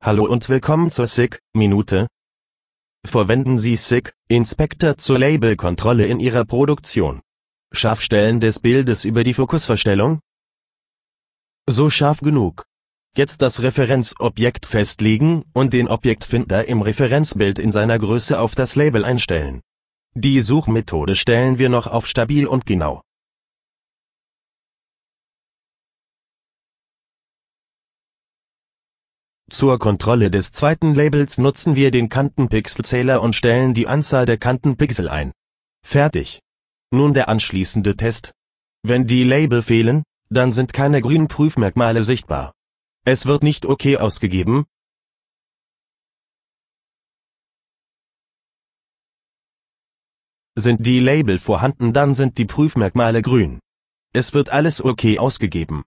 Hallo und willkommen zur sick Minute. Verwenden Sie SICK, Inspector zur Labelkontrolle in Ihrer Produktion. Scharfstellen des Bildes über die Fokusverstellung. So scharf genug. Jetzt das Referenzobjekt festlegen und den Objektfinder im Referenzbild in seiner Größe auf das Label einstellen. Die Suchmethode stellen wir noch auf stabil und genau. Zur Kontrolle des zweiten Labels nutzen wir den Kantenpixelzähler und stellen die Anzahl der Kantenpixel ein. Fertig. Nun der anschließende Test. Wenn die Label fehlen, dann sind keine grünen Prüfmerkmale sichtbar. Es wird nicht OK ausgegeben. Sind die Label vorhanden, dann sind die Prüfmerkmale grün. Es wird alles OK ausgegeben.